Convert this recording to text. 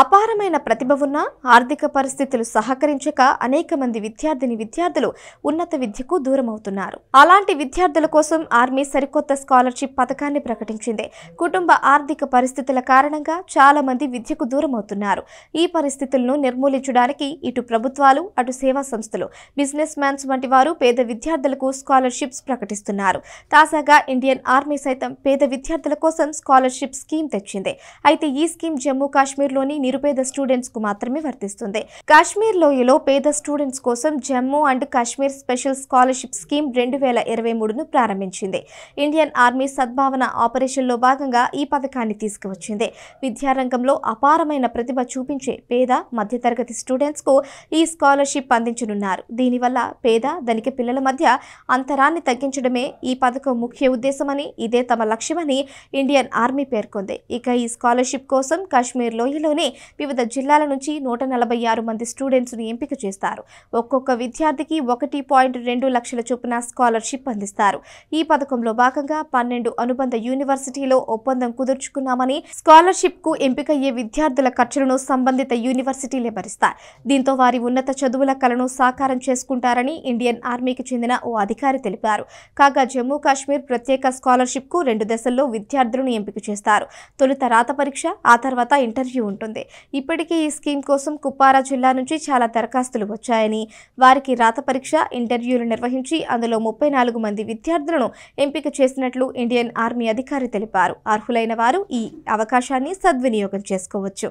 అపారమైన ప్రతిభ ఉన్న ఆర్థిక పరిస్థితులు సహకరించక అనేక మంది విద్యార్థిని విద్యార్థులు ఉన్నత విద్యకు దూరమవుతున్నారు అలాంటి విద్యార్థుల కోసం ఆర్మీ సరికొత్త స్కాలర్షిప్ పథకాన్ని ప్రకటించింది కుటుంబ ఆర్థిక పరిస్థితుల కారణంగా చాలా మంది విద్యకు దూరమవుతున్నారు ఈ పరిస్థితులను నిర్మూలించడానికి ఇటు ప్రభుత్వాలు అటు సేవా సంస్థలు బిజినెస్ మ్యాన్స్ వంటి వారు పేద విద్యార్థులకు స్కాలర్షిప్స్ ప్రకటిస్తున్నారు తాజాగా ఇండియన్ ఆర్మీ సైతం పేద విద్యార్థుల కోసం స్కాలర్షిప్ స్కీమ్ తెచ్చింది అయితే ఈ స్కీమ్ జమ్మూ కాశ్మీర్లోని నిరుపేద స్టూడెంట్స్ కు మాత్రమే వర్తిస్తుంది కాశ్మీర్ లోయలో పేద స్టూడెంట్స్ కోసం Jammu and Kashmir special scholarship scheme రెండు వేల ఇరవై మూడును ప్రారంభించింది ఇండియన్ ఆర్మీ సద్భావన ఆపరేషన్లో భాగంగా ఈ పథకాన్ని తీసుకువచ్చింది విద్యారంగంలో అపారమైన ప్రతిభ చూపించే పేద మధ్యతరగతి స్టూడెంట్స్ కు ఈ స్కాలర్షిప్ అందించనున్నారు దీనివల్ల పేద ధనిక పిల్లల మధ్య అంతరాన్ని తగ్గించడమే ఈ పథకం ముఖ్య ఉద్దేశమని ఇదే తమ లక్ష్యమని ఇండియన్ ఆర్మీ పేర్కొంది ఇక ఈ స్కాలర్షిప్ కోసం కాశ్మీర్ లోయలోనే వివిధ జిల్లాల నుంచి నూట నలభై ఆరు మంది స్టూడెంట్స్ను ఎంపిక చేస్తారు ఒక్కొక్క విద్యార్థికి ఒకటి పాయింట్ రెండు లక్షల చొప్పున స్కాలర్షిప్ అందిస్తారు ఈ పథకంలో భాగంగా పన్నెండు అనుబంధ యూనివర్సిటీలో ఒప్పందం కుదుర్చుకున్నామని స్కాలర్షిప్ కు ఎంపికయ్యే విద్యార్థుల ఖర్చులను సంబంధిత యూనివర్సిటీలే భరిస్తారు దీంతో వారి ఉన్నత చదువుల కలను సాకారం చేసుకుంటారని ఇండియన్ ఆర్మీకి చెందిన ఓ అధికారి తెలిపారు కాగా జమ్మూ కాశ్మీర్ ప్రత్యేక స్కాలర్షిప్ కు రెండు దశల్లో విద్యార్థులను ఎంపిక చేస్తారు తొలుత రాత పరీక్ష ఆ తర్వాత ఇంటర్వ్యూ ఉంటుంది చేసిందే ఇప్పటికీ ఈ స్కీమ్ కోసం కుప్పారా జిల్లా నుంచి చాలా దరఖాస్తులు వచ్చాయని వారికి రాత పరీక్ష ఇంటర్వ్యూలు నిర్వహించి అందులో ముప్పై నాలుగు మంది విద్యార్థులను ఎంపిక చేసినట్లు ఇండియన్ ఆర్మీ అధికారి తెలిపారు అర్హులైన వారు ఈ అవకాశాన్ని సద్వినియోగం చేసుకోవచ్చు